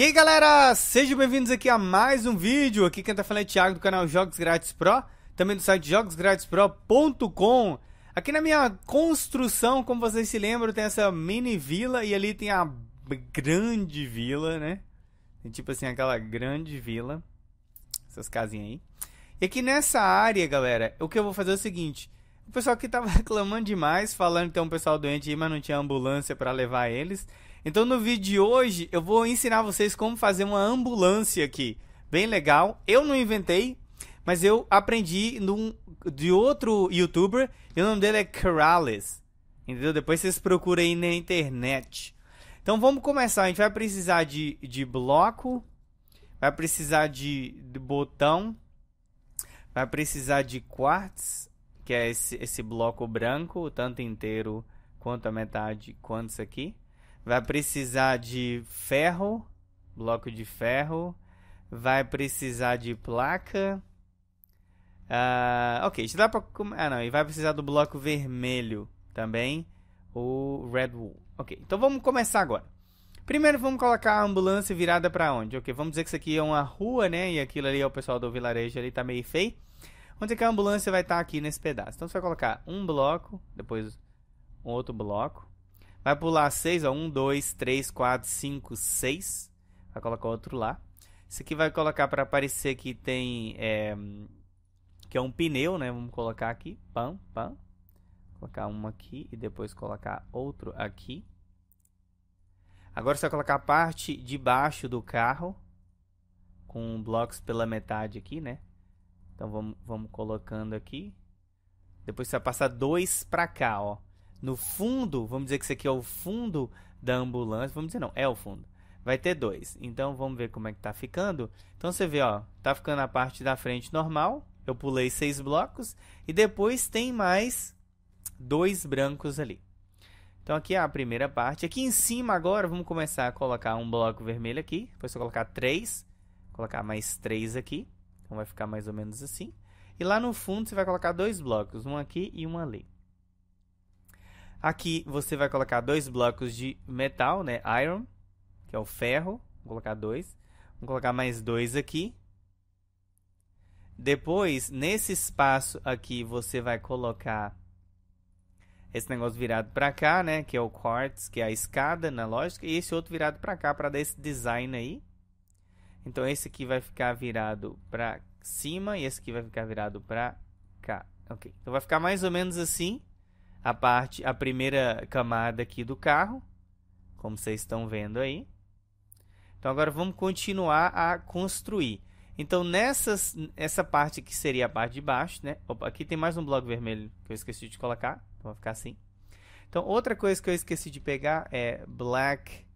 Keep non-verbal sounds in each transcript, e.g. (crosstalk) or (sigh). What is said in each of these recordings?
E aí galera, sejam bem-vindos aqui a mais um vídeo. Aqui quem tá falando é Thiago do canal Jogos Grátis Pro, também do site jogosgratispro.com. Aqui na minha construção, como vocês se lembram, tem essa mini vila e ali tem a grande vila, né? Tem tipo assim, aquela grande vila. Essas casinhas aí. E aqui nessa área, galera, o que eu vou fazer é o seguinte. O pessoal aqui tava (laughs) reclamando demais, falando que tem um pessoal doente aí, mas não tinha ambulância para levar eles. Então no vídeo de hoje eu vou ensinar vocês como fazer uma ambulância aqui. Bem legal. Eu não inventei, mas eu aprendi num, de outro youtuber e o nome dele é Corrales. Entendeu? Depois vocês procuram aí na internet. Então vamos começar. A gente vai precisar de, de bloco, vai precisar de, de botão, vai precisar de quartz, que é esse, esse bloco branco, tanto inteiro quanto a metade, quanto isso aqui vai precisar de ferro, bloco de ferro, vai precisar de placa. Uh, ok, já dá pra. Ah, não, e vai precisar do bloco vermelho também, o Red Wool. Ok, então vamos começar agora. Primeiro vamos colocar a ambulância virada para onde? Ok, vamos dizer que isso aqui é uma rua, né? E aquilo ali é o pessoal do vilarejo ali, tá meio feio. Onde é que a ambulância vai estar tá aqui nesse pedaço? Então você vai colocar um bloco, depois um outro bloco. Vai pular 6, ó. 1, 2, 3, 4, 5, 6. Vai colocar outro lá. Esse aqui vai colocar para aparecer que tem... É, que é um pneu, né? Vamos colocar aqui. Pam, pam. Colocar um aqui e depois colocar outro aqui. Agora você vai colocar a parte de baixo do carro. Com blocos pela metade aqui, né? Então vamos, vamos colocando aqui. Depois você vai passar dois para cá, ó no fundo, vamos dizer que esse aqui é o fundo da ambulância, vamos dizer não, é o fundo. Vai ter dois. Então vamos ver como é que tá ficando. Então você vê, ó, tá ficando a parte da frente normal. Eu pulei seis blocos e depois tem mais dois brancos ali. Então aqui é a primeira parte. Aqui em cima agora vamos começar a colocar um bloco vermelho aqui. Depois eu colocar três, colocar mais três aqui. Então vai ficar mais ou menos assim. E lá no fundo você vai colocar dois blocos, um aqui e um ali. Aqui você vai colocar dois blocos de metal, né? Iron, que é o ferro. Vou colocar dois. Vou colocar mais dois aqui. Depois, nesse espaço aqui, você vai colocar esse negócio virado para cá, né? Que é o quartz, que é a escada na lógica. E esse outro virado para cá, para dar esse design aí. Então, esse aqui vai ficar virado para cima e esse aqui vai ficar virado para cá. Ok. Então, vai ficar mais ou menos assim a parte, a primeira camada aqui do carro, como vocês estão vendo aí. Então agora vamos continuar a construir. Então nessas, essa parte que seria a parte de baixo, né? Opa, aqui tem mais um bloco vermelho que eu esqueci de colocar, então vai ficar assim. Então outra coisa que eu esqueci de pegar é black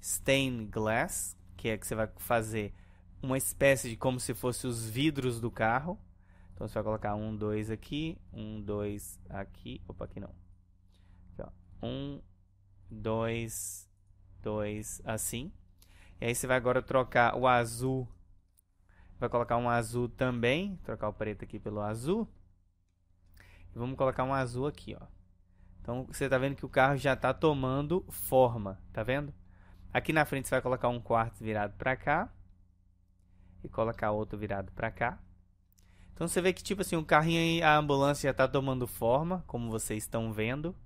stained glass, que é que você vai fazer uma espécie de como se fosse os vidros do carro. Então você vai colocar um, dois aqui, um, dois aqui. Opa, aqui não. Aqui, ó. Um, dois, dois, assim. E aí você vai agora trocar o azul. Vai colocar um azul também. Trocar o preto aqui pelo azul. E vamos colocar um azul aqui, ó. Então você está vendo que o carro já está tomando forma, tá vendo? Aqui na frente você vai colocar um quarto virado para cá e colocar outro virado para cá. Então você vê que, tipo assim, o carrinho e a ambulância já tá tomando forma, como vocês estão vendo.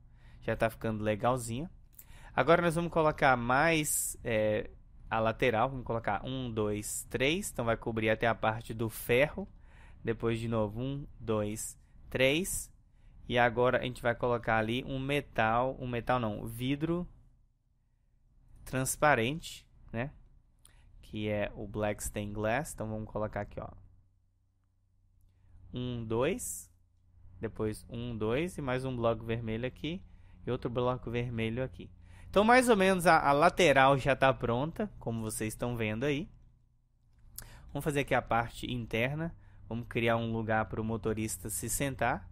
Já tá ficando legalzinha. Agora nós vamos colocar mais é, a lateral. Vamos colocar um, dois, três. Então vai cobrir até a parte do ferro. Depois de novo, um, dois, três. E agora a gente vai colocar ali um metal, um metal não, vidro transparente, né? Que é o Black Stained Glass. Então vamos colocar aqui, ó, um, dois, depois um, dois e mais um bloco vermelho aqui e outro bloco vermelho aqui. Então, mais ou menos a, a lateral já está pronta, como vocês estão vendo aí. Vamos fazer aqui a parte interna. Vamos criar um lugar para o motorista se sentar.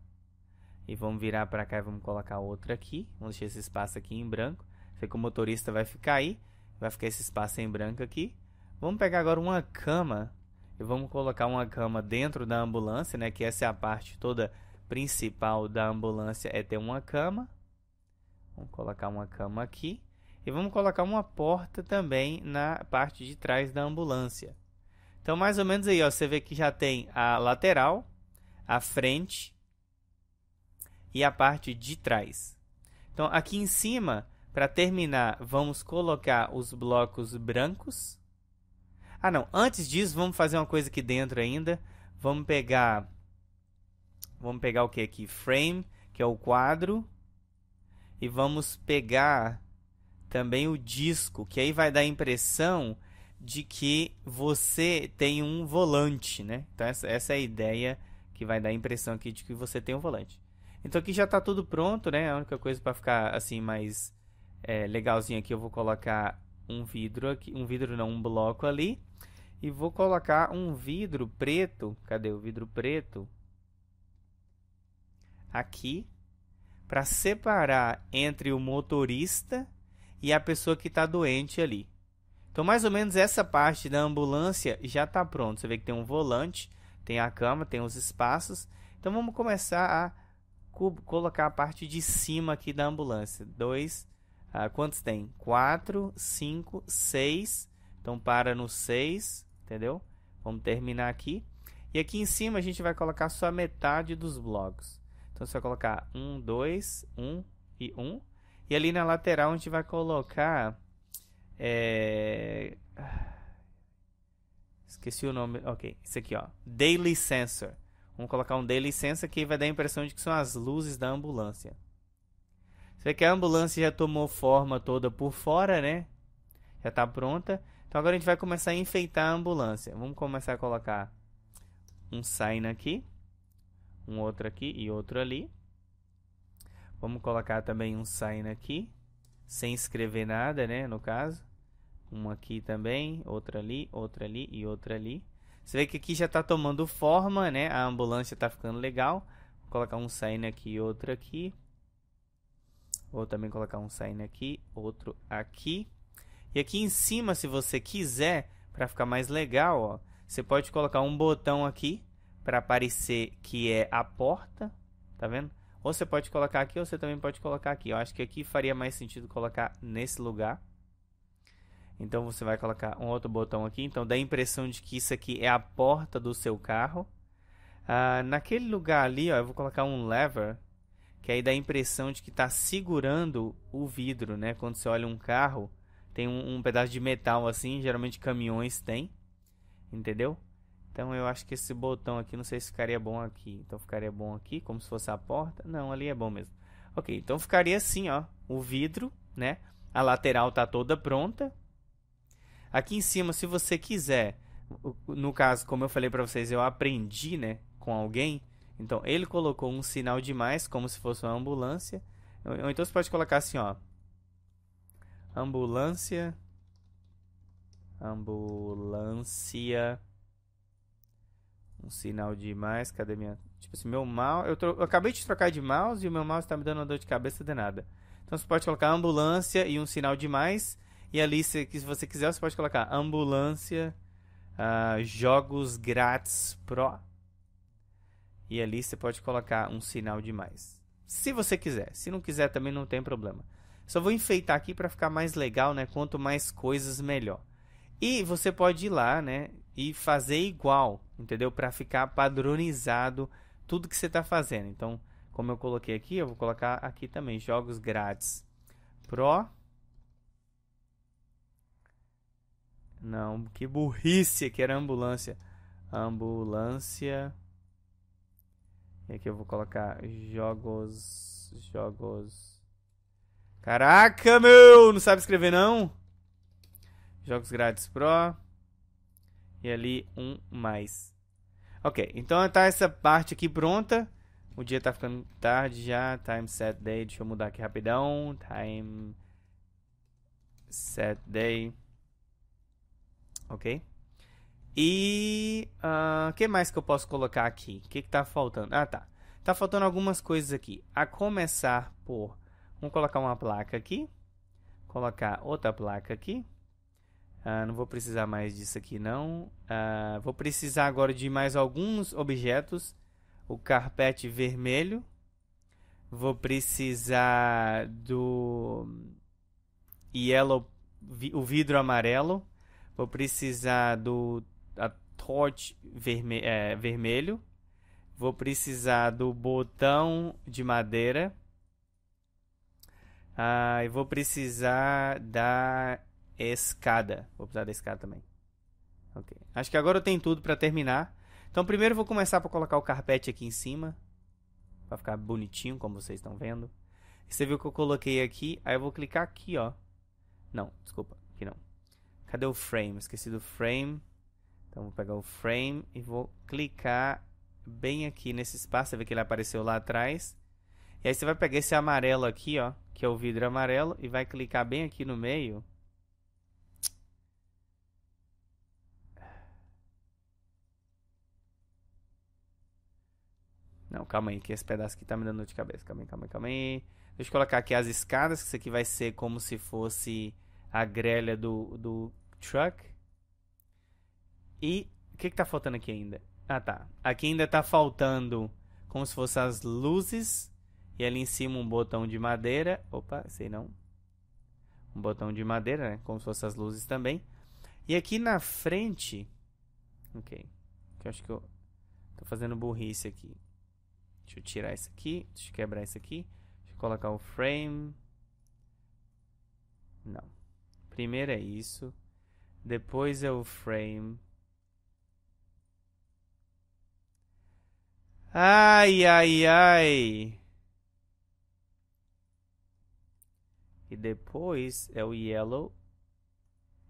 E vamos virar para cá e vamos colocar outra aqui. Vamos deixar esse espaço aqui em branco. fica o motorista vai ficar aí. Vai ficar esse espaço em branco aqui. Vamos pegar agora uma cama e vamos colocar uma cama dentro da ambulância, né? Que essa é a parte toda principal da ambulância é ter uma cama. Vamos colocar uma cama aqui e vamos colocar uma porta também na parte de trás da ambulância. Então, mais ou menos aí, ó, você vê que já tem a lateral, a frente e a parte de trás. Então, aqui em cima, para terminar, vamos colocar os blocos brancos ah, não. Antes disso, vamos fazer uma coisa aqui dentro ainda. Vamos pegar... Vamos pegar o que aqui? Frame, que é o quadro. E vamos pegar também o disco, que aí vai dar a impressão de que você tem um volante, né? Então essa, essa é a ideia que vai dar a impressão aqui de que você tem um volante. Então aqui já está tudo pronto, né? A única coisa para ficar assim mais é, legalzinho aqui eu vou colocar um vidro aqui, um vidro não, um bloco ali, e vou colocar um vidro preto, cadê o vidro preto? Aqui, para separar entre o motorista e a pessoa que está doente ali. Então, mais ou menos essa parte da ambulância já está pronta. Você vê que tem um volante, tem a cama, tem os espaços. Então, vamos começar a colocar a parte de cima aqui da ambulância. Dois, ah, quantos tem? 4, 5, 6. Então para no 6, entendeu? Vamos terminar aqui. E aqui em cima a gente vai colocar só a metade dos blocos. Então você vai colocar 1, 2, 1 e 1. E ali na lateral a gente vai colocar... É... Esqueci o nome. Ok, isso aqui, ó. Daily Sensor. Vamos colocar um daily sensor que vai dar a impressão de que são as luzes da ambulância. Você que a ambulância já tomou forma toda por fora, né? Já tá pronta. Então agora a gente vai começar a enfeitar a ambulância. Vamos começar a colocar um sign aqui, um outro aqui e outro ali. Vamos colocar também um sign aqui, sem escrever nada, né, no caso. Um aqui também, outro ali, outro ali e outro ali. Você vê que aqui já está tomando forma, né? A ambulância está ficando legal. Vou colocar um sign aqui e outro aqui. Vou também colocar um sign aqui, outro aqui. E aqui em cima, se você quiser, para ficar mais legal, ó, você pode colocar um botão aqui para aparecer que é a porta, tá vendo? Ou você pode colocar aqui, ou você também pode colocar aqui. Eu acho que aqui faria mais sentido colocar nesse lugar. Então você vai colocar um outro botão aqui. Então dá a impressão de que isso aqui é a porta do seu carro. Ah, naquele lugar ali, ó, eu vou colocar um lever que aí dá a impressão de que está segurando o vidro, né? Quando você olha um carro, tem um, um, pedaço de metal assim, geralmente caminhões tem, entendeu? Então eu acho que esse botão aqui, não sei se ficaria bom aqui. Então ficaria bom aqui, como se fosse a porta. Não, ali é bom mesmo. Ok, então ficaria assim, ó, o vidro, né? A lateral tá toda pronta. Aqui em cima, se você quiser, no caso, como eu falei para vocês, eu aprendi, né, com alguém. Então, ele colocou um sinal de mais, como se fosse uma ambulância. Ou então você pode colocar assim, ó. Ambulância. Ambulância. Um sinal de mais. Cadê minha... Tipo assim, meu mouse... Eu, tro... eu acabei de trocar de mouse e o meu mouse está me dando uma dor de cabeça de nada. Então você pode colocar ambulância e um sinal de mais. E ali, se, se você quiser, você pode colocar ambulância, uh, jogos grátis pro. E ali você pode colocar um sinal de mais. Se você quiser. Se não quiser também não tem problema. Só vou enfeitar aqui para ficar mais legal, né? Quanto mais coisas, melhor. E você pode ir lá, né? E fazer igual, entendeu? Para ficar padronizado tudo que você está fazendo. Então, como eu coloquei aqui, eu vou colocar aqui também, jogos grátis. Pro. Não, que burrice que era ambulância. Ambulância. E aqui eu vou colocar jogos. Jogos. Caraca, meu! Não sabe escrever, não? Jogos grátis Pro. E ali um mais. Ok, então tá essa parte aqui pronta. O dia tá ficando tarde já. Time set day. Deixa eu mudar aqui rapidão. Time set day. Ok. E o uh, ah, que mais que eu posso colocar aqui? O que, está faltando? Ah, tá. Tá faltando algumas coisas aqui. A começar por... Vamos colocar uma placa aqui. Colocar outra placa aqui. Uh, não vou precisar mais disso aqui, não. Uh, vou precisar agora de mais alguns objetos. O carpete vermelho. Vou precisar do... Yellow... O vidro amarelo. Vou precisar do Torch verme é, vermelho. Vou precisar do botão de madeira. Ah, e vou precisar da escada. Vou precisar da escada também. Ok. Acho que agora eu tenho tudo para terminar. Então primeiro eu vou começar por colocar o carpete aqui em cima. Pra ficar bonitinho, como vocês estão vendo. Você viu que eu coloquei aqui. Aí eu vou clicar aqui, ó. Não, desculpa. Aqui não. Cadê o frame? Esqueci do frame. Então vou pegar o frame e vou clicar bem aqui nesse espaço. Você vê que ele apareceu lá atrás. E aí você vai pegar esse amarelo aqui, ó, que é o vidro amarelo, e vai clicar bem aqui no meio. Não, calma aí, que esse pedaço aqui tá me dando dor de cabeça. Calma aí, calma aí, calma aí. Deixa eu colocar aqui as escadas, que isso aqui vai ser como se fosse a grelha do, do truck. E o que, que tá faltando aqui ainda? Ah, tá. Aqui ainda tá faltando como se fossem as luzes. E ali em cima um botão de madeira. Opa, sei não. Um botão de madeira, né? Como se fossem as luzes também. E aqui na frente... Ok. eu acho que eu tô fazendo burrice aqui. Deixa eu tirar isso aqui. Deixa eu quebrar isso aqui. Deixa eu colocar o frame. Não. Primeiro é isso. Depois é o frame. Ai, ai, ai. E depois é o Yellow.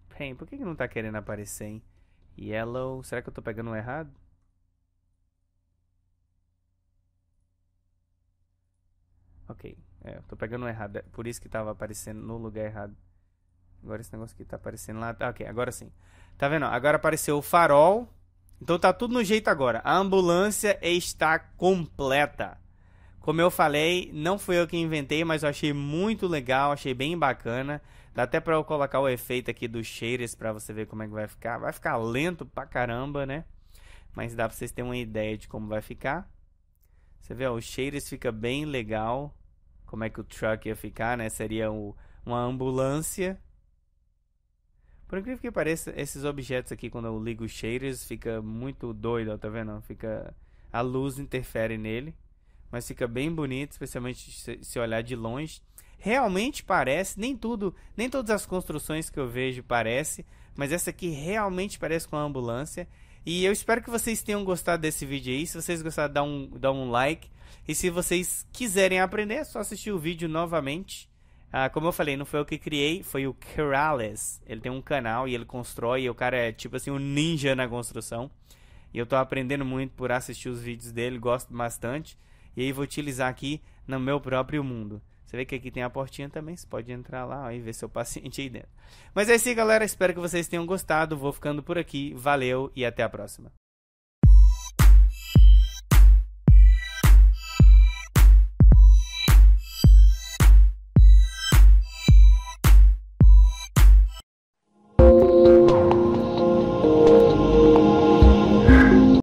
Pain. Por que, que não tá querendo aparecer, hein? Yellow. Será que eu tô pegando um errado? Ok. É, eu tô pegando um errado. É por isso que tava aparecendo no lugar errado. Agora esse negócio aqui tá aparecendo lá. ok, agora sim. Tá vendo? Agora apareceu o farol. Então tá tudo no jeito agora. A ambulância está completa. Como eu falei, não fui eu que inventei, mas eu achei muito legal, achei bem bacana. Dá até pra eu colocar o efeito aqui dos cheiros pra você ver como é que vai ficar. Vai ficar lento pra caramba, né? Mas dá pra vocês terem uma ideia de como vai ficar. Você vê, ó, os cheiros fica bem legal. Como é que o truck ia ficar, né? Seria o, uma ambulância. Por incrível que pareça, esses objetos aqui, quando eu ligo os shaders, fica muito doido, ó, tá vendo? Fica... A luz interfere nele, mas fica bem bonito, especialmente se olhar de longe. Realmente parece, nem tudo, nem todas as construções que eu vejo parece, mas essa aqui realmente parece com a ambulância. E eu espero que vocês tenham gostado desse vídeo aí. Se vocês gostaram, dá um, dá um like. E se vocês quiserem aprender, é só assistir o vídeo novamente. Ah, como eu falei, não foi eu que criei, foi o Kralis. Ele tem um canal e ele constrói, e o cara é tipo assim um ninja na construção. E eu tô aprendendo muito por assistir os vídeos dele, gosto bastante. E aí vou utilizar aqui no meu próprio mundo. Você vê que aqui tem a portinha também, você pode entrar lá ó, e ver seu paciente aí dentro. Mas é isso assim, galera. Espero que vocês tenham gostado. Vou ficando por aqui. Valeu e até a próxima.